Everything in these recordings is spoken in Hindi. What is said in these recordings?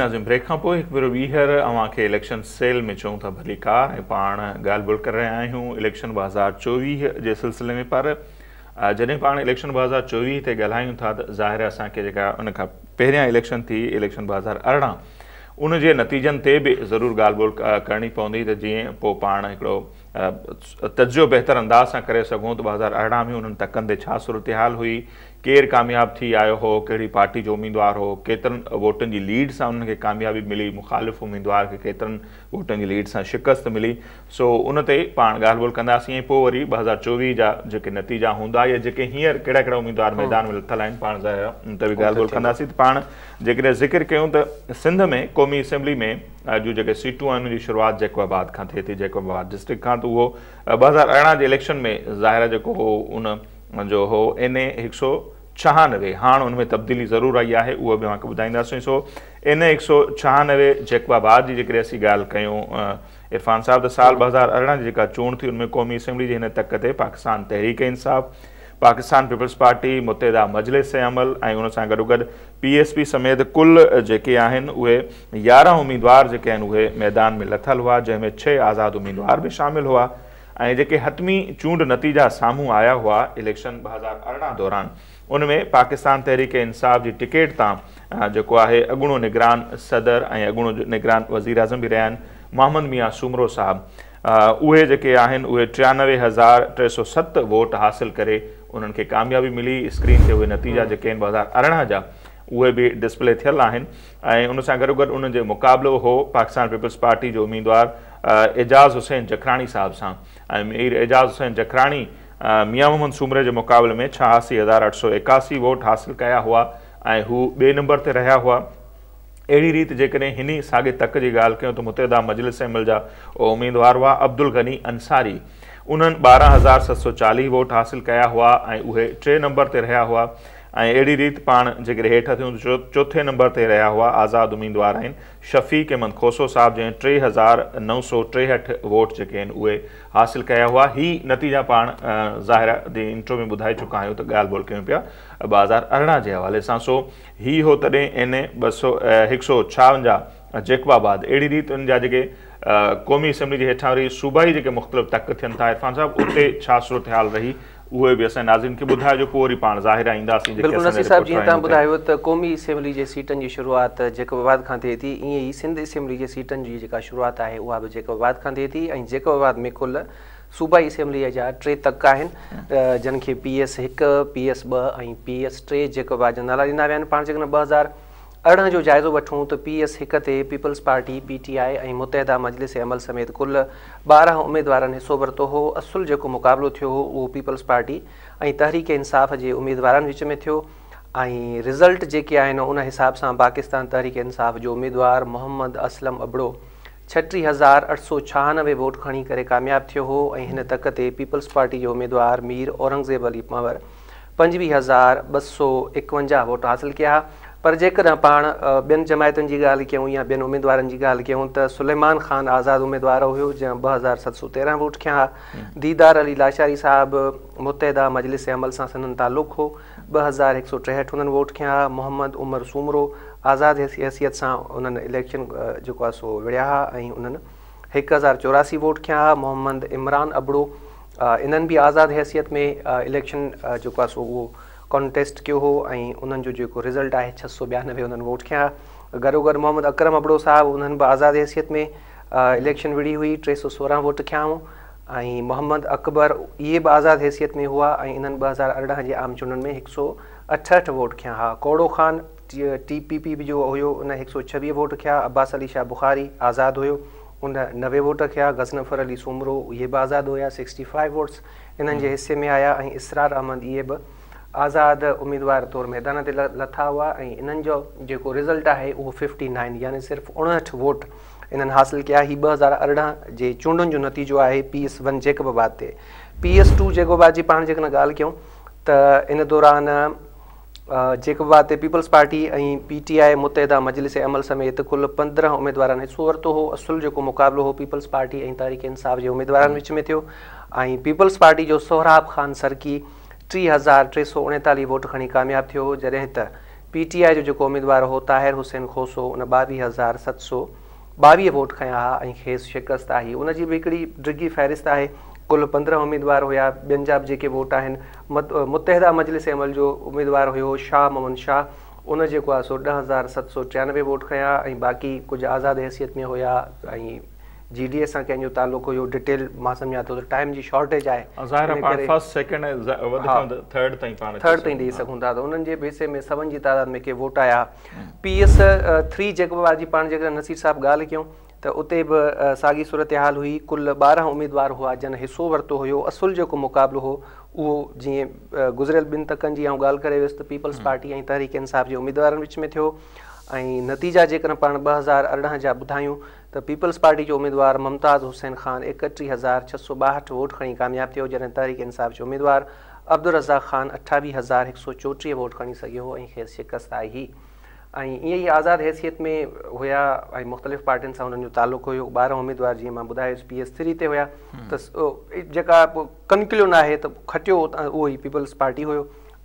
नाज़िम ब्रेक खां पोइ हिकु भेरो ॿीहर अव्हांखे इलेक्शन सेल में चऊं था भली का ऐं पाण ॻाल्हि ॿोल करे रहिया आहियूं इलेक्शन ॿ हज़ार चोवीह जे सिलसिले में पर जॾहिं पाण इलेक्शन ॿ हज़ार चोवीह ते ॻाल्हायूं था त ज़ाहिर असांखे जेका उन खां पहिरियां इलेक्शन थी इलेक्शन ॿ हज़ार अरिड़हं उन जे नतीजनि ते बि ज़रूरु ॻाल्हि ॿोल करणी पवंदी त जीअं पोइ पाण हिकिड़ो तजो बहितर अंदाज़ सां करे सघूं त ॿ हज़ार अरिड़हं में उन्हनि तकनि ते छा सूरत हाल हुई केर कामयाब थी आयो हो कहिड़ी पार्टी जो उमीदवार हो केतिरनि वोटनि जी लीड सां उन्हनि खे कामयाबी मिली मुखालिफ़ उमेदवार खे केतिरनि वोटनि जी लीड सां शिकस्त मिली सो उन ते पाण ॻाल्हि ॿोल कंदासीं ऐं पोइ वरी ॿ हज़ार चोवीह जा जेके नतीजा हूंदा या जेके हींअर कहिड़ा कहिड़ा उमीदवार मैदान में लथल आहिनि पाण ज़ाहिर उन ते बि ॻाल्हि ॿोल कंदासीं त पाण जेकॾहिं ज़िक्र कयूं त सिंध में क़ौमी असेंबली में जूं जेके सीटूं आहिनि उनजी शुरूआति जेको खां थिए थी जेको डिस्ट्रिक्ट खां त उहो ॿ हज़ार अरिड़हं जे इलेक्शन में ज़ाहिर जेको हो उन मुंहिंजो हो एन ए हिकु सौ छहानवे हाणे उनमें तब्दीली तबदीली ज़रूरु आई आहे उहा बि मूंखे ॿुधाईंदासीं सो एन ए हिकु सौ छहानवे जेकबाबाद जी जेकॾहिं असीं ॻाल्हि कयूं इरफान साहब त साल ॿ हज़ार अरिड़हं जी जेका चूंड थी उनमें क़ौमी असेंबली जे हिन तक ते पाकिस्तान तहरीक इंसाफ़ पाकिस्तान पीपल्स पार्टी मुतहदा मजलिस अमल ऐं उन सां गॾोगॾु पी एस पी समेत कुल जेके आहिनि उहे यारहं उमेदवार जेके आहिनि उहे मैदान में लथल हुआ जंहिंमें छह आज़ादु उमेदवार बि शामिलु हुआ ऐं जेके हतमी चूंड नतीजा साम्हूं आया हुआ इलेक्शन ॿ हज़ार अरिड़हं दौरान उन में पाकिस्तान तहरीक इंसाफ़ जी टिकेट तां जेको आहे अॻूणो निगरान सदर ऐं अॻूणो निगरान वज़ीराज़म बि रहिया आहिनि मोहम्मद मियाँ सुमरो साहबु उहे जेके आहिनि उहे टियानवे हज़ार टे सौ सत वोट हासिलु करे उन्हनि खे कामयाबी मिली स्क्रीन ते उहे नतीजा जेके आहिनि ॿ हज़ार अरिड़हं जा उहे बि डिस्प्ले थियल आहिनि ऐं उनसां गॾोगॾु उन जो मुक़ाबिलो हो पाकिस्तान पीपल्स पार्टी जो उमीदवार एजाज़ हुसैन जखराणी साहब सां ऐं मीर एजाज़ हुसैन जखराणी मोहम्मद सूमर जे मुक़ाबले में छहासी हज़ार अठ सौ एकासी वोट हासिलु कया हुआ ऐं हू ॿिए नंबर ते रहिया हुआ अहिड़ी रीति जेकॾहिं हिन साॻे तक जी ॻाल्हि कयूं त मजलिस मजलिसैमल जा उहे उमेदवार हुआ अब्दुल गनी अंसारी उन्हनि ॿारहं हज़ार सत सौ चालीह वोट हासिलु कया हुआ ऐं उहे टे नंबर ते रहिया हुआ ऐं अहिड़ी रीति पाण जेकॾहिं हेठि थियूं त चोथे नंबर ते रहिया हुआ आज़ादु उमेदवार आहिनि शफ़ीक़ अहमद खोसो साहिबु जंहिं टे हज़ार नौ सौ टेहठि वोट जेके आहिनि उहे हासिलु कया हुआ ही नतीजा पाण ज़ाहिर जे इंट्रो में ॿुधाए चुका आहियूं त ॻाल्हि ॿोल कयूं पिया ॿ हज़ार अरिड़हं जे हवाले सां सो इहे हो तॾहिं एन ॿ सौ हिकु सौ छावंजाहु जेकबाबाद अहिड़ी रीति उन जा जेके क़ौमी असैम्बली जे हेठां वरी सूबाई जेके मुख़्तलिफ़ तक थियनि था इरफान साहिब उते छा सूरत हाल रही उहे बि वरी ज़ाहिर जीअं तव्हां ॿुधायो त क़ौमी असैम्बली जे सीटनि जी शुरूआति जेको वाद खां थिए थी ईअं ई असैम्बली जे सीटनि जी जेका शुरूआत आहे उहा बि जेको खां थिए थी ऐं में कुल सूबाई असैम्बलीअ जा टे तक आहिनि जिन खे पी एस हिकु पी एस ॿ ऐं पी एस टे नाला ॾिना विया आहिनि पाण जेकॾहिं ॿ हज़ार अरिड़हं जो जाइज़ो वठूं त पी एस हिक ते Peoples Party P T I ऐं मुतहदा मजलिस अमल समेत कुल ॿारहं उमेदवारनि हिसो वरितो हो असुलु जेको मुक़ाबिलो थियो हो उहो पीपल्स पार्टी ऐं तहरीक़ इंसाफ़ जे उमेदवारनि विच में थियो ऐं रिज़ल्ट जेके आहिनि उन हिसाब सां पाकिस्तान तहरीक़ इंसाफ़ जो उमेदवार मोहम्मद असलम अबड़ो छटीह हज़ार अठ सौ छहानवे वोट खणी करे कामियाबु थियो हो ऐं हिन तक ते पीपल्स पार्टी जो उमेदवार मीर औरंगज़ेब अली पावर पंजवीह हज़ार ॿ सौ एकवंजाहु वोट हासिलु कया पर जेकॾहिं पाण ॿियनि जमायतुनि जी ॻाल्हि कयूं या ॿियनि उमेदवारनि जी ॻाल्हि कयूं त सुलेमान ख़ान आज़ादु उमेदवार हुयो जंहिं ॿ हज़ार सत सौ तेरहं वोट खयां हा दीदार अली लाशारी साहिबु मुतहदा मजलिस अमल सां सननि तालुक़ु हो ॿ हज़ार हिकु सौ टेहठि हुननि वोट खयां हा मोहम्मद उमर सूमरो आज़ादु हैसियत सां उन्हनि इलेक्शन जेको आहे सो विड़िया हुआ ऐं उन्हनि हिकु हज़ार चौरासी वोट खयां हा मोहम्मद इमरान अबड़ो इन्हनि बि आज़ादु हैसियत में इलेक्शन जेको आहे सो उहो कॉन्टेस्ट कयो हुओ ऐं उन्हनि जो जेको रिज़ल्ट आहे छह सौ ॿियानवे हुननि वोट खयां घरो घरु मोहम्मद अक्रम अबड़ो साहबु उन्हनि बि आज़ादु हैसियत में इलेक्शन विढ़ी हुई टे सौ सोरहं वोट खयां हुओ ऐं मोहम्मद अकबर इहे बि आज़ादु हैसियत में हुआ ऐं इन्हनि ॿ हज़ार अरिड़हं जे आम चूंडनि में हिकु सौ अठहठि वोट खयां हा Kaudo Khan T P P जो हुयो उन हिक सौ छवीह वोट खयां अब्बास अली शाह बुखारी आज़ादु हुयो उन नवे वोट खयां गज़नफर अली सूमरो इहे बि आज़ादु हुया सिक्सटी फाइव वोट्स इन्हनि जे हिसे में आया ऐं इसरार अहमद इहे बि आज़ाद उमेदवार तौरु मैदान ते लथा हुआ ऐं इन्हनि जो जेको रिज़ल्ट आहे उहो फिफ्टी नाइन यानी सिर्फ़ु उणहठि वोट इन्हनि हासिलु कया ही ॿ हज़ार अरिड़हं जे चूंडुनि जो नतीजो आहे पी एस वन बात ते पी एस टू जेको बाद जी पाण जेकॾहिं ॻाल्हि कयूं त इन दौरान जेकबाद ते पीपल्स पार्टी ऐं पी टी आई मुता मजलिस अमल समेत कुल पंद्रहं उमेदवार सो वरितो हो असुल जेको मुक़ाबिलो हो पीपल्स पार्टी ऐं तारीख़ इंसाफ़ जे उमेदवारनि विच में थियो ऐं पीपल्स पार्टी जो सोहराब ख़ान सरकी टी हज़ार टे सौ उणेतालीह वोट खणी कामयाबु थियो जॾहिं त पी टी आई जो जेको उमेदवारु हो ताहिर हुसैन खोसो उन ॿावीह हज़ार सत सौ ॿावीह वोट खयां हुआ ऐं खेसि शिकस्त आई उन जी बि हिकिड़ी ड्रिगी फ़हिरिस्त आहे कुलु पंद्रहं उमेदवार हुया ॿियनि जा बि जेके वोट आहिनि मत मुतहदा मजलिस अमल जो उमेदवारु हुयो शाह मोमन शाह उन जेको आहे सो ॾह हज़ार सत सौ टियानवे वोट खयां ऐं बाक़ी कुझु आज़ादु हैसियत में हुया ऐं जी डी एस सां कंहिंजो तालुको हुयो डिटेल मां सम्झा थो तइदाद में के वोट आया पी एस थ्री जेका जी पाण जेका नसीर साहिबु ॻाल्हि कयूं त उते बि साॻी सूरत हाल हुई कुल ॿारहं उमेदवार हुआ जन हिसो वरितो हुयो असुलु जेको मुक़ाबिलो हो उहो जीअं गुज़िरियल ॿिनि तकनि जी आउं ॻाल्हि करे वियुसि त पीपल्स पार्टी ऐं तहरीक़ इंसाफ़ जे उमेदवारनि विच में थियो ऐं नतीजा जेकर पाण ॿ हज़ार अरड़हं जा ॿुधायूं तो पीपल्स पार्टी जो उम्मीदवार मुमताज़ हुसैन ख़ान एकटी हज़ार छह सौ बाहठ वोट खड़ी कामयाब थियो जॾहिं तहरीक इंसाफ़ जो उमेदवार अब्दुल रज़ाक ख़ान अठावीह हज़ार एक सौ चौटी वोट खड़ी सको हो शिकस्त आई हुई ऐं ईअं आज़ाद हैसियत में हुआ मुख़्तलिफ़ पार्टियुनि से उन्होंने जो तालुक़ु हुयो ॿारहं उमेदवार जीअं पी एस थ्री से हुया त हम्म। जेका कंक्लून आहे त खटियो उहो पीपल्स पार्टी हुयो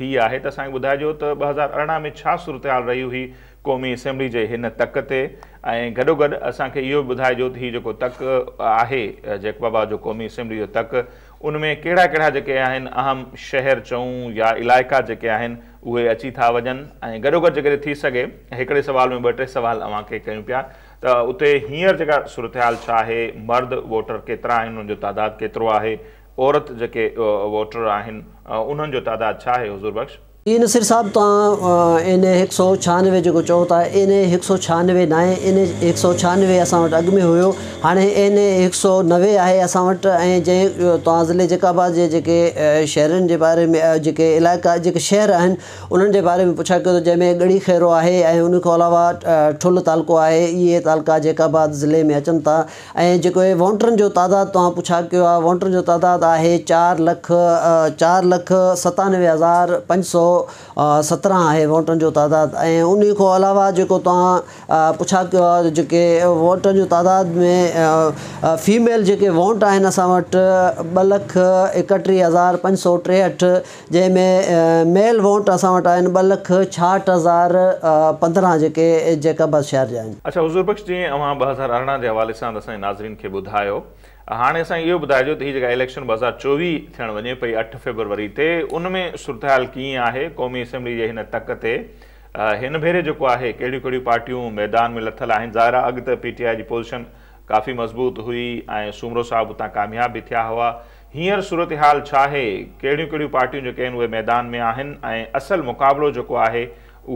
थी आहे त असांखे ॿुधाइजो त ॿ हज़ार अरिड़हं में छा सूरत हाल रही हुई क़ौमी असेंबली जे हिन तक ते ऐं गॾोगॾु असांखे इहो बि ॿुधाइजो त हीउ जेको तक आहे जेक बाबा जो क़ौमी असेंबली जो तक उन में कहिड़ा कहिड़ा जेके आहिनि अहम शहर चऊं या इलाइक़ा जेके आहिनि उहे अची था वञनि ऐं गॾो गॾु जेकॾहिं थी सघे हिकिड़े सवाल में ॿ टे सवाल अव्हांखे कयूं पिया त उते हींअर जेका सूरत हाल आहे मर्द वोटर केतिरा आहिनि उन्हनि जो तइदादु केतिरो आहे औरत जेके वोटर आहिनि उन्हनि जो तइदादु छा आहे हुज़ूरब हीअ सिर साहब तन एक सौ छहानवे जो चो था एन एक सौ छहानवे ना आहे एन ए सौ छहानवे अस वटि में हुयो हाँ एन एक सौ नवे आहे असां वटि ऐं जंहिं तव्हां ज़िले जे जेके शहरनि बारे में जेके इलाइक़ा जेके शहर आहिनि उन्हनि बारे में पुछा कयो त जंहिंमें ॻड़ी खैरो आहे उन अलावा ठुल तालको है इहे तालका जेकाबाद ज़िले में अचन था ऐं जेको जो तादाद तुछा किया कयो आहे वॉन्टरनि जो तादादु आहे चारि लख चार लख सतानवे हज़ार पंज सौ सतरहां आहे वोटनि जो तइदादु ऐं उन खां अलावा जेको तव्हां पुछा कयो आहे जेके वोटनि जो तादाद में फीमेल जेके वोट आहिनि असां वटि ॿ लख एकटीह हज़ार पंज सौ टेहठि जंहिंमें मेल वोट असां वटि आहिनि ॿ लख छाहठि हज़ार पंद्रहं जेके जेका शहर जा आहिनि अच्छा हुज़ूरबक्श जीअं ॿ हज़ार अरिड़हं जे हवाले सां असांजे नाज़रीन हाणे असां इहो ॿुधाइजो त हीअ जेका इलेक्शन ॿ हज़ार चोवीह थियणु वञे पई अठ फेबरवरी ते उन में सूरत हाल कीअं आहे क़ौमी असेंबली जे हिन तक ते हिन भेरे जेको आहे कहिड़ियूं कहिड़ियूं पार्टियूं मैदान में लथल आहिनि ज़ाहिर अॻु पी टी आई जी पोज़िशन काफ़ी मज़बूत हुई ऐं सूमरो साहब उतां कामयाब बि थिया हुआ हींअर सूरत हाल छा आहे कहिड़ियूं कहिड़ियूं पार्टियूं जेके आहिनि उहे मैदान में आहिनि ऐं असल मुक़ाबिलो जेको आहे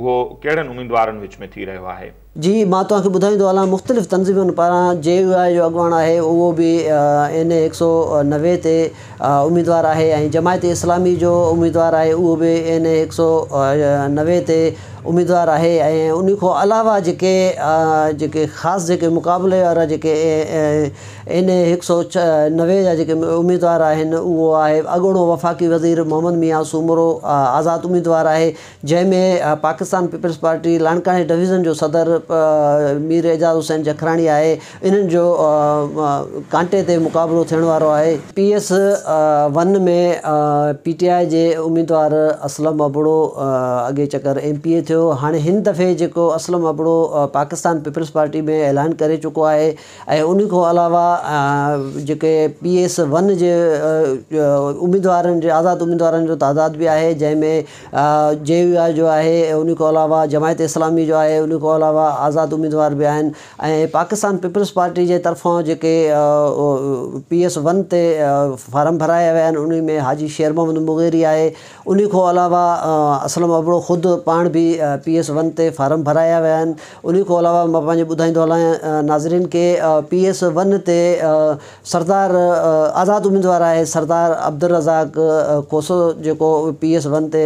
उहो कहिड़नि में थी रहियो जी मां बुधाई ॿुधाईंदो हलां मुख़्तलिफ़ तनज़ीमुनि पारा जे यू आई जो अॻुवाण है वो भी एन ए एक सौ नवे ते उमेदवार आहे जमायत इस्लामी जो उमेदवार आहे उहो बि एन ए हिकु सौ नवे ते उमेदवार आहे ऐं उन अलावा जेके जेके ख़ासि जेके मुक़ाबले वारा जेके एन ए एक सौ छ नवे जा जेके उमेदवार आहिनि उहो वफ़ाक़ी वज़ीर मोहम्मद मियाँ सूमरो आज़ाद उम्मीदवार है जैमें पाकिस्तान पीपल्स पार्टी लाणकाणे डिवीज़न जो सदर मीर एजाज़ हुसैन जखराणी आहे इन्हनि कांटे के मुक़ाबिलो थियण वारो पी एस वन में पीटीआई के उम्मीदवार असलम अबड़ो अगे चकर एम पी ए थियो हाणे हिन दफ़े जो असलम अबड़ो पाकिस्तान पीपल्स पार्टी में ऐलान कर चुको है ऐं उन खां अलावा जेके पी एस वन जे उम्मीदवार आज़ाद उम्मीदवार जो तादाद बी आहे जंहिंमें जे यू आई जो आहे उन अलावा जमायत इस्लामी जो आहे उन अलावा आज़ाद उम्मीदवार भी आहिनि पाकिस्तान पीपल्स पार्टी के तरफ़ां जेके पी एस वन ते फार्म भराया विया में हाजी शेर मोहम्मद मुगेरी आहे उन्ही खां अलावा असलम अबड़ो खुद पा भी पी एस वन ते फारम भराया विया आहिनि उन अलावा मां पंहिंजे ॿुधाईंदो हलां नाज़रीन पी एस वन ते सरदार आज़ाद उम्मीदवार है सरदार अब्दुल रज़ाक कोसो जो पी एस वन ते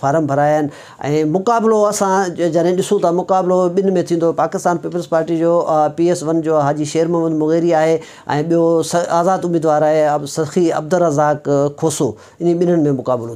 फारम भराया आहिनि अस जैसे असां तो ॾिसूं था में थींदो पाकिस्तान पीपल्स पार्टी जो पी एस वन जो हाजी शेर मोहम्मद मुगेरी आहे ऐं ॿियो आज़ाद उमेदवार आहे सखी अब्दुल रज़ाक खोसो इन्हीं बिन्न में मुक़ाबिलो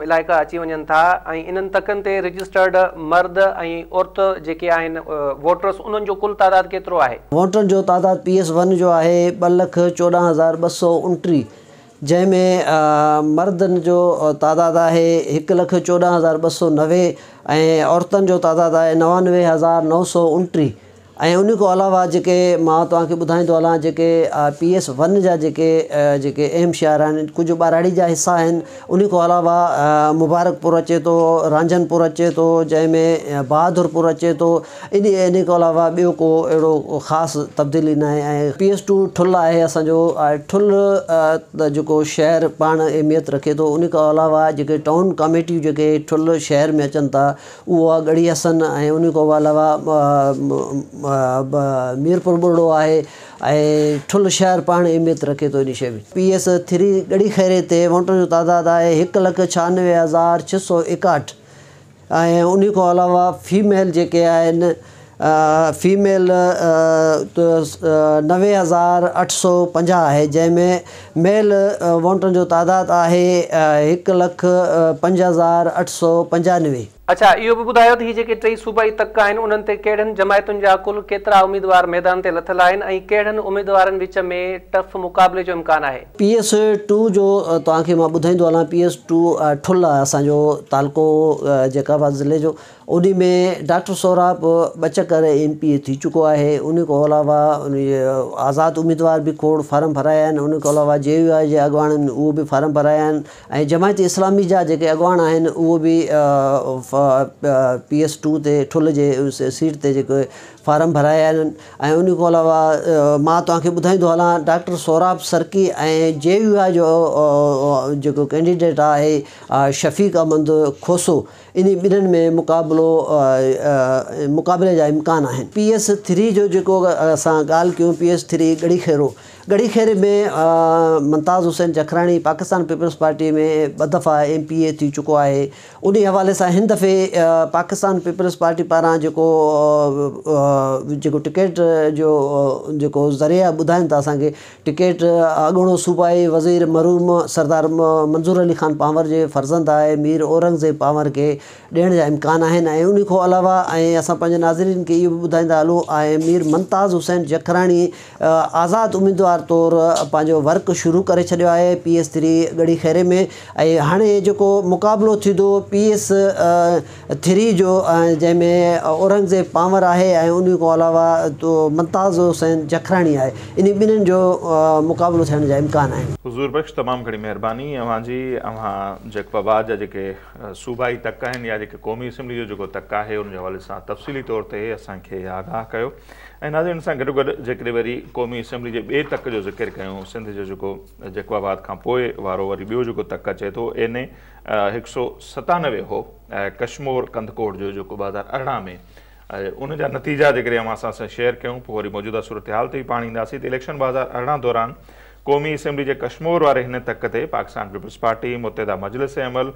इलाइका अची वञनि था ऐं इन्हनि तकनि ते रजिस्टर्ड मर्द ऐं औरत जेके आहिनि वोटर्स उन्हनि जो कुल तइदादु केतिरो आहे वोटर जो तइदादु पी एस वन जो आहे ॿ लख चोॾहं हज़ार ॿ सौ उणटीह जंहिंमें मर्दनि जो तइदादु आहे हिकु लख चोॾहं हज़ार ॿ सौ नवे ऐं औरतुनि जो तइदादु आहे नवानवे हज़ार नौ सौ उणटीह ऐं उन खां अलावा जेके मां तव्हांखे ॿुधाईंदो हलां जेके पी एस वन जा अहम शहर कुछ बाराड़ी ॿाराड़ी हिस्सा हिसा उन खां अलावा मुबारकपुर अचे तो रांझनपुर अचे तो जैमें बहादुरपुर अचे तो इन इन खां अलावा बो को अहिड़ो ख़ासि तब्दीली न पी एस टू ठुल है असो ठुल जो शहर पा अहमियत रखे तो उन अलावा जेके टाउन कमेटी जेके ठुल शहर में अचन था उहा ॻड़ी हसन ऐं उन अलावा मीरपुर ॿोड़ो आहे ऐं ठुल शहर पाण अहमियत रखे थो इन शइ में पी एस थ्री ॻड़ी खैरे ते वोटनि जो तइदादु आहे हिकु लखु छहानवे हज़ार छह सौ एकहठि ऐं उनखां अलावा फीमेल जेके आहिनि फीमेल नवे हज़ार अठ सौ पंजाह आहे जंहिंमें मेल वोटर जो तइदादु आहे हिकु लखु पंज हज़ार अठ सौ पंजानवे अच्छा इहो भी ॿुधायो त हीअ जेके टई सूबाई तबिका आहिनि उन्हनि ते कहिड़नि जमायतुनि जा कुल केतिरा उमेदवार मैदान ते लथल आहिनि ऐं कहिड़नि उमेदवारनि विच में टफ मुक़ाबले जो इम्कान आहे पी एस टू जो तव्हांखे मां ॿुधाईंदो हलां पी एस टू ठुल आहे असांजो तालको जेका ज़िले जो उन में डॉक्टर सौराब बचकर एम पी ए थी चुको है उन खां अलावा आज़ाद उम्मीदवार भी खोड़ फार्म भराया आहिनि उन खां अलावा जे जे अॻवान आहिनि उहो फार्म भराया आहिनि जमायत इस्लामी जा जेके अॻवान आहिनि उहो बि पी एस टू ते ठुल जे सीट से जेके फार्म भराया आहिनि उन खां अलावा मां तव्हांखे ॿुधाईंदो हलां डॉक्टर सौराब सरकी ऐं जे यू आई जो जेको कैंडिडेट आहे शफ़ीक अहमद खोसो इन बिन्न में मुकाबलो मुक़ाबले जा इम्कान आहिनि पी एस थ्री जो जेको असां ॻाल्हि कयूं पी एस थ्री ॻड़ी खेरो घड़ी खेर में मुमताज़ हुसैन जखराणी पाकिस्तान पीपल्स पार्टी में ब दफ़ा एम पी ए थी चुको है उन हवाले से इन दफ़े पाकिस्तान पीपल्स पार्टी पारा जो जेको टिकेट जो जो ज़रिया ॿुधाइनि था असांखे टिकेट अॻोणो सूबाई वज़ीर मरूम सरदार मंज़ूर अली ख़ान पांवर के फर्ज़ंद आहे मीर औरंगज़ेब पांवर के ॾियण जा इम्कान आहिनि उन खां अलावा ऐं असां पंहिंजे नाज़रीन खे इहो मीर मुमताज़ हुसैन जखराणी आज़ाद उम्मीदवार तौरु पंहिंजो वर्क शुरू करे छॾियो आहे पी एस थ्री घड़ी खैरे में ऐं हाणे जेको मुक़ाबिलो थींदो पी एस थ्री जो जंहिंमें औरंगज़ेब पावर आहे ऐं उन खां अलावा मुमताज़ हुसैन जखराणी आहे इन ॿिन्हिनि जो मुक़ाबिलो थियण जा इम्कान आहिनि जेके सूबाई तक आहिनि या जेके क़ौमी असैम्बली जो जेको तक आहे उनजे हवाले सां तफ़सीली तौर ते असांखे ऐं नाज़ हिन सां गॾु जेकॾहिं वरी क़ौमी असैम्बली जे ॿिए तक जो ज़िक्र कयूं सिंध जो जेको जेको आबाद खां पोइ वारो वरी ॿियो जेको तक अचे थो एन ए हिकु सौ सतानवे हो ऐं कश्मोर कंदकोट जो जेको ॿ हज़ार अरिड़हं में ऐं उन जा नतीजा जेकॾहिं असां सां असां शेयर कयूं पोइ वरी मौजूदा सूरत हाल ते बि पाण ईंदासीं त इलेक्शन ॿ हज़ार अरिड़हं दौरान क़ौमी असैम्बली जे कश्मोर वारे हिन तक ते Pakistan Peoples Party Muttahida Majlis Amal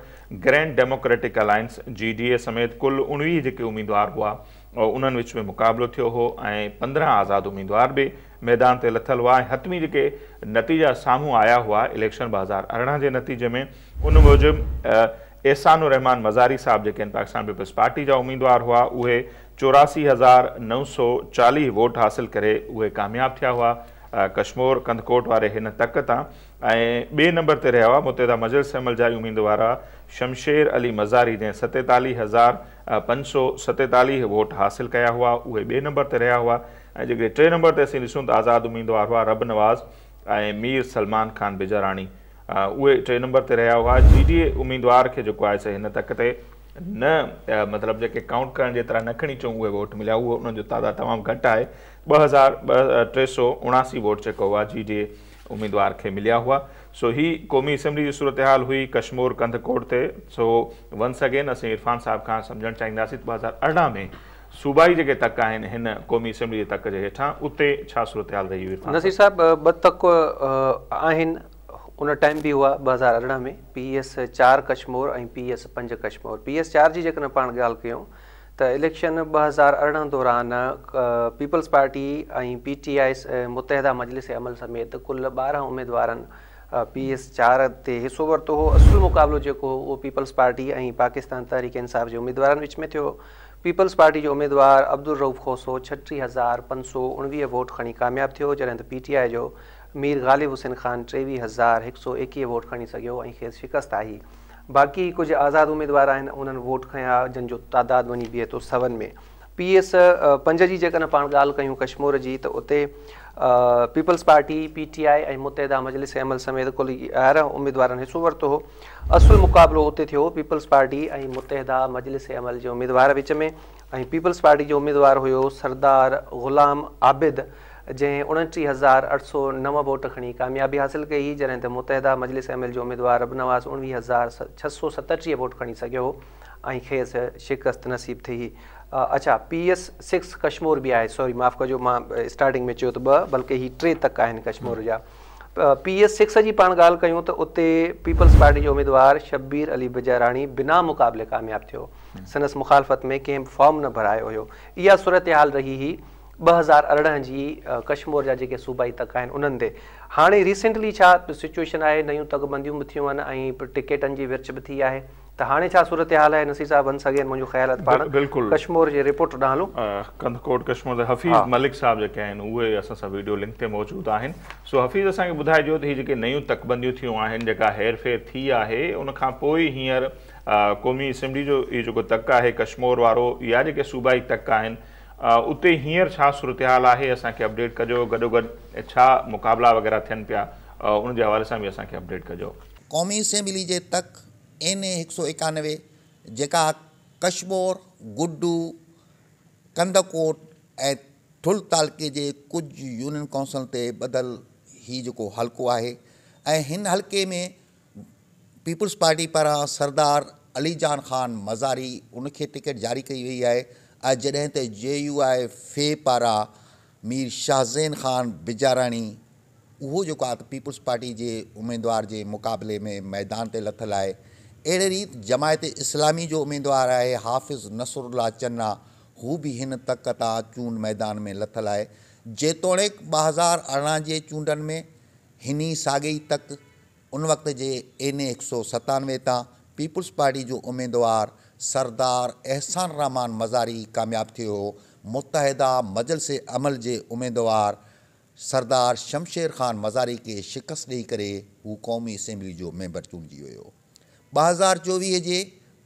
Grand Democratic Alliance G D A समेत कुल उणिवीह जेके उमेदवार हुआ और विच में मुक़ाबिलो थियो हो ऐं आज़ाद उम्मीदवार भी मैदान से लथल हुआ हतमी जेके नतीजा साम्हूं आया हुआ इलेक्शन ॿ हज़ार के नतीजे में उन मूजिब अहसान रहमान मज़ारी साहब जेके पाकिस्तान पीपल्स पार्टी जा उम्मीदवार हुआ उ चौरासी हज़ार नौ सौ चालीह वोट हासिल करे उहे कामयाबु हुआ कश्मोर कंदकोट वे हिन तक तां ऐं ॿिए नंबर ते रहिया हुआ मुता मजल सैमल जा शमशेर अली मज़ारी जंहिं सतेतालीह हज़ार पंज सौ सतेतालीह वोट हासिलु कया हुआ उहे ॿिए नंबर ते रहिया हुआ ऐं जेके टे नंबर ते असीं ॾिसूं त आज़ादु उमेदवार हुआ रब नवाज़ ऐं मीर सलमान ख़ान बिजाराणी उहे टे नंबर ते रहिया हुआ जी डी ए उमेदवार खे जेको आहे से हिन तक ते न मतिलबु जेके काउंट करण तरह न खणी अचूं उहे वोट मिलिया उहो उन्हनि जो तइदादु तमामु घटि आहे ॿ हज़ार ॿ टे सौ उणासी वोट जेको हुआ जी डी ए उम्मीदवार के मिलिया हुआ सो ही क़ौमी असेंबली की सूरत हाल हुई कश्मूर कंधकोट ते सो वंस अगेन असीं इरफान साहब का सम्झणु चाहिंदा दो हज़ार अरड़हं में सूबाई जे तक इन क़ौमी असेंबली के तक के हेठा उते सूरत हाल रही हुई नसीर साहब ब तक उन टाइम भी हुआ ब हज़ार अरड़हं में पी एस चार कश्मोर ऐं पी एस पंज कश्मोर पी एस चार की जो पा गाल कयूं त इलेक्शन ॿ हज़ार अरिड़हं दौरान पीपल्स पार्टी ऐं P T I Muttahida Majlis Amal समेत कुल ॿारहं उमेदवारनि पी एस चार ते हिसो वरितो हो असुलु मुक़ाबिलो जेको उहो पीपल्स पार्टी ऐं पाकिस्तान तहरीक इंसाफ़ जे उमेदवारनि विच में थियो पीपल्स पार्टी जो उमेदवार अब्दुल रऊफ़ खोसो छटीह हज़ार पंज सौ उणिवीह वोट खणी कामियाबु थियो जॾहिं त आई जो मीर ग़ालिब हुसैन ख़ान टेवीह हज़ार हिकु सौ एकवीह वोट खणी सघियो ऐं ख़ैस शिकस्त आई बाक़ी कुझु आज़ादु उमेदवार आहिनि उन्हनि वोट खयां जिनि जो तइदादु वञी बीहे थो सवन में पी एस पंज जी जेकॾहिं पाण ॻाल्हि कयूं कश्मीर जी त उते Peoples Party P T I ऐं मुता मजलिस अमल समेत कुल यारहं उमेदवारनि हिसो वरितो हो असुलु मुक़ाबिलो उते थियो पीपल्स पार्टी ऐं मुतहदा मजलिस अमल जे उमेदवार विच में ऐं पीपल्स पार्टी जो उमेदवार हुयो सरदार ग़ुलाम आबिद जंहिं उणटीह हज़ार अठ सौ नव वोट खणी कामयाबी हासिलु कई जॾहिं त मुतहदा मजलिस एम एल जो उमेदवार रबनवास उणिवीह हज़ार छह सौ सतटीह वोट खणी सघियो ऐं खेसि शिकस्त नसीबु थी अच्छा पी एस सिक्स कश्मोर बि आहे सॉरी माफ़ु कजो मां स्टार्टिंग में चयो त ॿ बल्कि ही टे तक आहिनि कश्मोर जा पी एस सिक्स जी पाण ॻाल्हि कयूं त उते पीपल्स पार्टी जो उमेदवार शब्बीर अली बजाराणी बिना मुक़ाबले कामियाबु थियो संदसि मुखालफ़त में कंहिं फॉर्म न भरायो हुयो इहा सूरत हाल रही हुई ॿ हज़ार अरिड़हं जी कश्मीर जा जेके सूबाई तक आहिनि उन्हनि ते हाणे रिसेंटली छा सिचुएशन आहे नयूं तकबंदियूं बि थियूं आहिनि ऐं टिकेटनि जी विच बि थी आहे त हाणे छा सूरत हाल आहे नसीर साहिबु सघे मुंहिंजो ख़्यालु कश्मोर जे रिपोट ॾांहुंट कश्म हफ़ीज़ मलिक साहिबु जेके आहिनि उहे असां सां वीडियो लिंक ते मौजूदु आहिनि सो हफ़ीज़ असांखे ॿुधाइजो त हीअ जेके नयूं तकबंदियूं थियूं आहिनि जेका हेर फेर थी आहे उनखां पोइ हींअर क़ौमी असेंबली जो इहो जेको तक आहे कश्मीर वारो या जेके सूबाई तक आहिनि उते हींअर छा सूरतहाल आहे असांखे अपडेट कजो गॾो गॾु छा वग़ैरह थन पिया हवा से भी बि असांखे अपडेट कजो क़ौमी असेंबली जे तक एन ए एक सौ एकानवे जेका कश्मोर गुड्डू कंदकोट ए थुल तालके के कुछ यूनियन काउंसिल ते ही जो हल्को है ऐं में पीपल्स पार्टी पारा सरदार अलीजान ख़ान मज़ारी उन टिकट जारी कई वही है जॾहिं त जे यू आई फे पारा मीर शाहज़ैन ख़ान बिजारानी उहो जेको आहे पीपल्स पार्टी के उमेदवार के मुक़ाबले में मैदान ते लथल आहे अहिड़े रीति जमायत इस्लामी जो उमेदवार है हाफ़िज़ नसरुल्ला चन्ना हू भी हिन तक ता चूंड मैदान में लथल है जेतोणीकि ॿ हज़ार अरिड़हं जे चूंडनि में हिन साॻई तक उन वक़्त जे एन ए हिकु सौ सतानवे तां पीपल्स पार्टी जो उम्मीदवार सरदार एहसान रहमान मज़ारी कामयाब थो मुतहदा मजलस अमल के उम्मीदवार सरदार शमशेर ख़ान मज़ारी के शिकस्त दई कर क़ौमी असेंबली जो मेंबर चूंज हो हज़ार चौवी के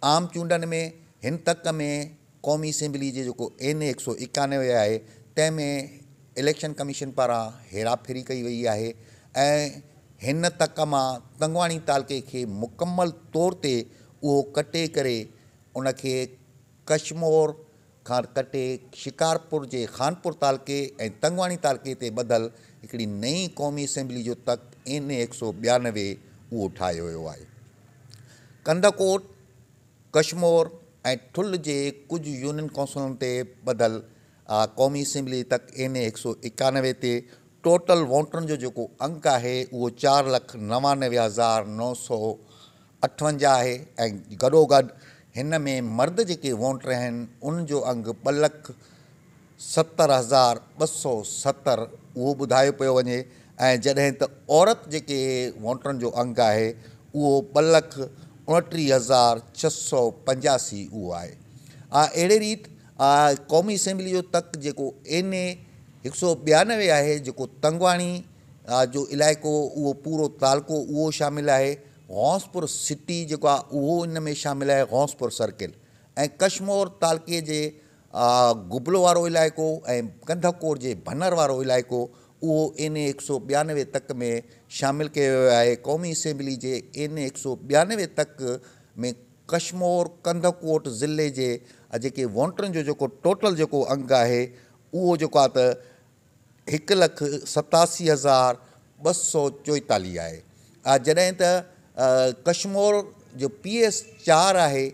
आम चूडन में इन तक में क़ौमी असेंबली जे जो एन एक सौ इक्यानवे है तंहिंमें इलेक्शन कमीशन हेरा फेरी कई वही है ऐं तक में तंगवाणी तालके के मुकम्मल तौर पर उहो कटे करें उन कश्मोर का कटे शिकारपुर के खानपुर तालके ए तंगवाणी तालके बदल एक नई क़ौमी असेंबली जो तक एन एक सौ बयानवे वो ठाया वो है कंदकोट कश्मोर ए ठुल के कुछ यूनियन कौंसिल ते क़ौमी असेंबली तक एन ए एक सौ एकानवे से टोटल वोटर जो जो अंक है वो चार लख नवानवे हज़ार नौ सौ अठवंजा है ऐं गॾोगॾु हिन में मर्द जेके वोट आहिनि उन जो अंगु ॿ लख सतरि हज़ार ॿ सौ सतरि उहो ॿुधायो पियो वञे ऐं जॾहिं त औरत जेके वोटरनि जो अंग आहे उहो ॿ लख उणटीह हज़ार छह सौ पंजासी उहो आहे अहिड़े रीत क़ौमी असेंबली जो तक जेको एन ए हिकु सौ ॿियानवे आहे जेको तंगवाणी जो इलाइक़ो उहो पूरो तालको उहो शामिलु आहे गौसपुर सिटी जो इन में शामिल है गौसपुर सर्किल ए कश्मोर तालके जे गुबलो इलाको ए कंधकोर जे भनरवारो इलाको वो एन ए एक सौ बयानवे तक में शामिल किया क़ौमी असेंबली के एन ए एक सौ बयानवे तक में कश्मोर कंधकोट ज़िले जे जी वोटरनि जो टोटल जो अंग है उहो जो आहे लख सतासी हज़ार ब सौ चौताली है जैसे त कश्मोर जो पी एस चार है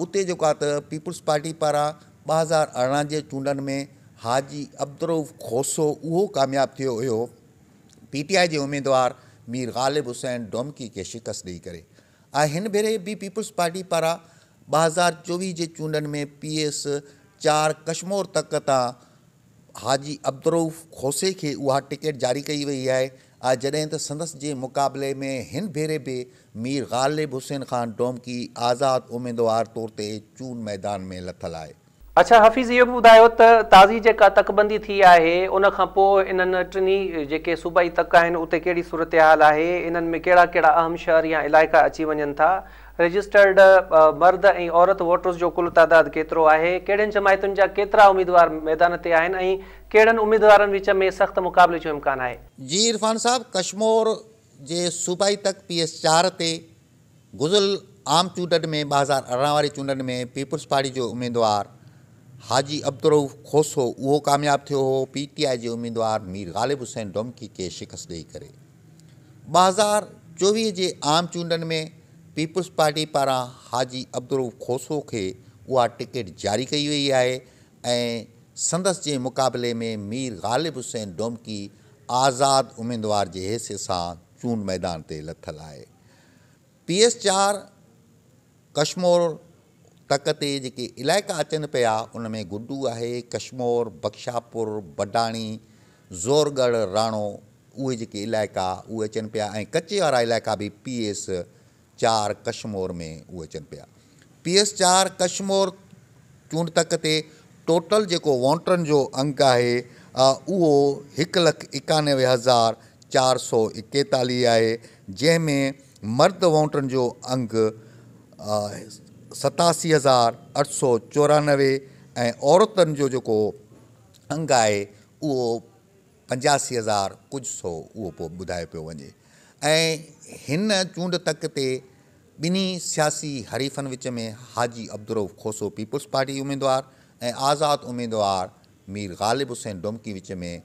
उते जेको आहे पीपल्स पार्टी पारा ब हज़ार अरिड़हं जे में हाजी अब्दरूफ खोसो उहो कामयाब थियो हो P T I Mir Ghalib Hussain Domki के शिकस्त दई करे भेरे भी पीपल्स पार्टी पारा ब हज़ार चौवी के चूडन में पी एस चार कश्मोर तक त हाजी अब्दरूफ खोसे के उ टिकट जारी कई वही है जॾहिं त संदसि जे मुक़ाबले में हिन भेरे बि मीर ग़ालिब हुसैन ख़ान डोमकी आज़ादु उमेदवार तौर ते चूंड मैदान में लथल आहे अच्छा हफ़ीज़ इहो बि ॿुधायो त ताज़ी जेका तकबंदी थी आहे उन खां पोइ इन्हनि सूबाई तक आहिनि उते सूरत हाल आहे इन्हनि में कहिड़ा कहिड़ा अहम शहर या इलाइक़ा अची वञनि था रजिस्टर्ड मर्द औरत वोटर्स जो कुल तादादु केतिरो आहे कहिड़ियुनि जमायतुनि जा केतिरा उमेदवार मैदान ते कहिड़नि उमेदवारनि विच में सख़्तु मुक़ाबले जो इम्कानु आहे जी इरफ़ान साहबु कश्मोर जे सूबाई तक पी एस चार ते गुज़ल आम चूंडनि में ॿ हज़ार अरिड़हं वारी चूंडनि में पीपुल्स पार्टी जो उमेदवार हाजी अब्दुल खोसो उहो कामयाबु थियो हो पी टी आई जे उमेदवार मीर ग़ालिब हुसैन डोमकी खे शिकस्त ॾेई करे ॿ हज़ार चोवीह जे आम चूंडनि में पीपुल्स पार्टी पारां हाजी अब्दुरफ़ खोसो खे उहा टिकट जारी कई वई आहे ऐं संदस के मुक़ाबले में मीर ग़ालिब हुसैन डोमकी आज़ाद उमेदवार के हिसे से चूंड मैदान ते लथल है पी एस चार कश्मोर तक के इलाका अचन पाया उनमें गुड्डू है कश्मोर बख्शापुर बडाणी ज़ोरगढ़ राणो उ इलाका उ अचन पाया पिया इलाका भी पी एस चार कश्मोर में उचन अचनि पी एस चार कश्मोर चूंड तक टोटल जेको वॉन्टनि जो अंक है उहो हिकु लख एकानवे हज़ार चार सौ एकेतालीह आहे जंहिंमें मर्द वॉन्टनि जो अंग सतासी हज़ार अठ सौ चौरानवे ऐं औरतुनि जो अंग आहे उहो पंजासी हज़ार कुछ सौ उहो पोइ ॿुधायो पियो चूंड तक ते ॿिन्ही सियासी हरीफन विच में हाजी अब्दुरफ खोसो पीपल्स पार्टी उमेदवार ऐं आज़ाद उम्मीदवार मीर ग़ालिब हुसैन डोमकी विच में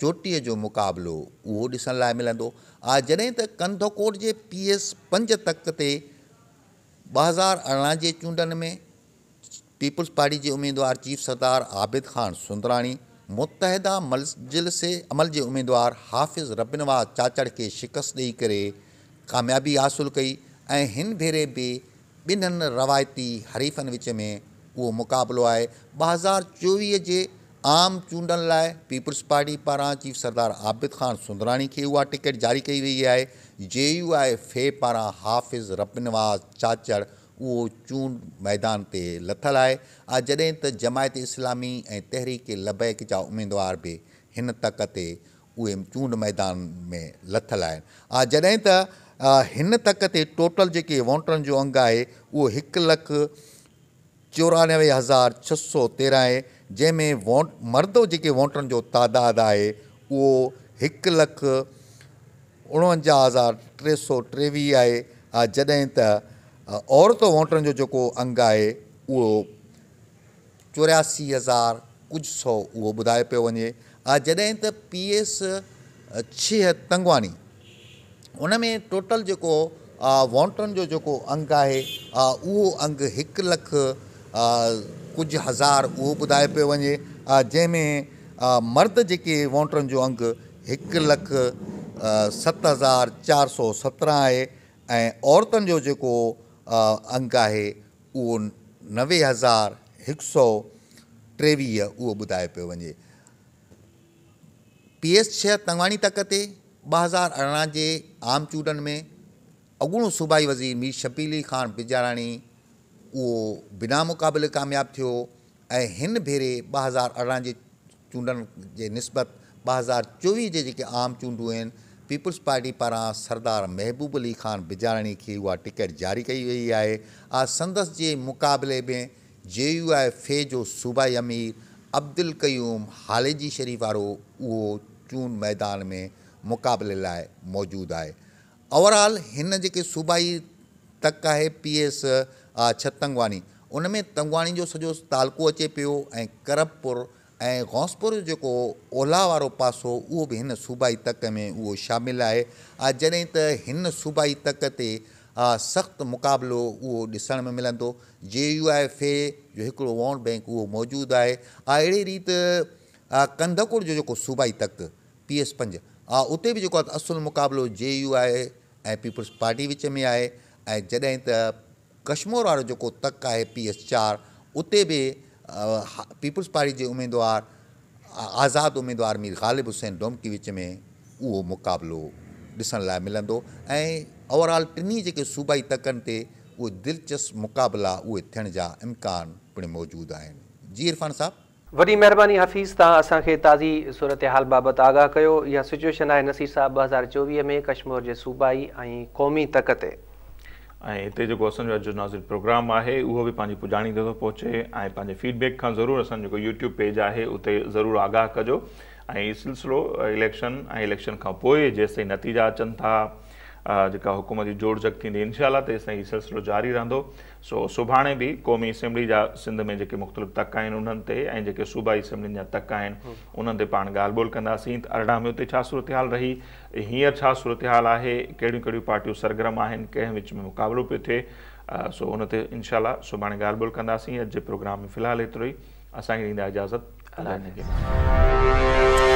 चोटी जो मुकाबलो उहो ॾिसण लाइ मिलंदो कंधकोट के पी एस पंज तक ते ॿ हज़ार अरिड़हं जे चूंडनि में पीपल्स पार्टी के उम्मीदवार चीफ सरदार आबिद ख़ान सुंदराणी मुतहदा मजिलिस अमल के उम्मीदवार हाफ़िज़ रबिनवाज चाचड़ के शिकस्त दई करे कामयाबी हासिलु कई ऐं हिन भेरे बि ॿिन्हिनि रवायती हरीफन विच में उहो मुक़ाबिलो है ॿ हज़ार चोवीह जे आम चूडन लाइ पीपल्स पार्टी पारा चीफ सरदार आबिद ख़ान सुंदरानी खे उहा टिकट जारी कई वही है जे यू आई फे पारा हाफ़िज़ रपनवाज़ चाचड़ उहो चूंड मैदान ते लथल है ऐं जॾहिं त जमायत इस्लामी ऐं तहरीक लबैक ज उम्मीदवार भी हिन तक उ उहे चूंड मैदान में लथल आहिनि ऐं जॾहिं त हिन तक टोटल जेके वोटरनि जो अंग है उहो एक लख चौरानवे हज़ार छह सौ है जैमें वोट मर्द जी वोटरनि जो तादाद है वो एक लख उवंजा हज़ार टे सौ टेवी है जॾहिं तरत औरत जो जो अंग है वो चौरासी हज़ार कुछ सौ वो बुधा पो वे जॾहिं त पी एस छह तंगवानी उनमें टोटल जो वोटरनि जो जो अंग है वो अंग एक लख कुछ हज़ार उहो ॿुधायो पे वे जैमें मर्द जी वोटर जो अंग एक लख सत हज़ार चार सौ सत्रह है औरतन जो जो जेको अंग आहे नवे हज़ार एक सौ टेवी उहो ॿुधायो पे वे पी एस छह तंगवाणी तक के बजार हज़ार के आम चूडन में अॻूणो सूबाई वज़ीर मीर शपीली ख़ान बिजाराणी उहो बिना मुकाबले कामयाब थियो ऐं भेरे ॿ हज़ार अरिड़हं के चूंडनि जे निस्बत ॿ हज़ार चौवी जे जेके आम चूडू हैं पीपल्स पार्टी पारा सरदार महबूब अली ख़ान बिजारणी खे उहा टिकट जारी कई वही है आज संदसि के मुक़ाबले में जे यू एफ ए जो सूबाई अमीर अब्दुल कयूम हालेजी शरीफ़ वारो उहो चूंड मैदान में मुक़ाबले लाइ मौजूदु आहे ओवरऑल हिन जेके सूबाई तक है पी एस छह तंगवाणी उनमें तंगवाणी जो सज तालको अचे पो ए करबपुर ए गौसपुर जेको पासो वो भी सूबाई तक में उ शामिल है जॾहिं त सूबाई तक से सख्त मुकाबलो वो ॾिसण में मिल जे यू एफ ए जो एक वॉन बैंक वो मौजूद है अड़ी रीत कंदकुड़ जो जो सूबाई तक पी एस पंज आ बि भी आहे मुकाबलो जे यू आहे ऐं पार्टी विच में आए ऐं त कश्मोर वो जो तक है पी एस चार उत बि पीपल्स पार्टी के उमेदवार आज़ाद उम्मीदवार मीर ग़ालिब हुसैन डोमकी विच में उहो मुक़ाबिलो ॾिसण लाइ मिलंदो ओवरऑल टिनी जेके सूबाई तकनि ते उहे दिलचस्प मुक़ाबिला उ इम्कान पिणु मौजूद आहिनि जी इरफान साहब वही महिरबानी हफ़ीज़ तव्हां असांखे ताज़ी सूरत हाल बाबति आगाह कयो इहा सिचुएशन है नसीर साहब ॿ हज़ार चोवीह में कश्मीर के सूबाई क़ौमी तक ते ऐं हिते जेको असांजो जन प्रोग्राम आहे उहो बि पंहिंजी पुॼाणी ते पहुचे ऐं पंहिंजे फीडबेक खां ज़रूरु असांजो जेको यूट्यूब पेज आहे उते ज़रूरु आगाह कजो ऐं सिलसिलो इलेक्शन ऐं इलेक्शन खां पोइ जेसि नतीजा अचनि था जेका हुकूमत जी जोड़ जक थींदी इनशाला तेसि ताईं सिलसिलो जारी रहंदो सो सुभाणे बि क़ौमी असेंबली जा सिंध में जेके मुख़्तलिफ़ तक आहिनि उन्हनि ते ऐं जेके सूबाई असेंबलियुनि जा तक आहिनि उन्हनि ते पाण ॻाल्हि ॿोल कंदासीं त अरिड़हं में उते छा सूरत हाल रही हींअर छा सूरत हाल आहे कहिड़ियूं कहिड़ियूं पार्टियूं सरगरम आहिनि कंहिं विच में मुक़ाबिलो पियो थिए सो उन ते इनशाला सुभाणे ॻाल्हि ॿोल कंदासीं अॼु जे प्रोग्राम में फ़िलहालु एतिरो ई असांखे ॾींदा इजाज़त अलाए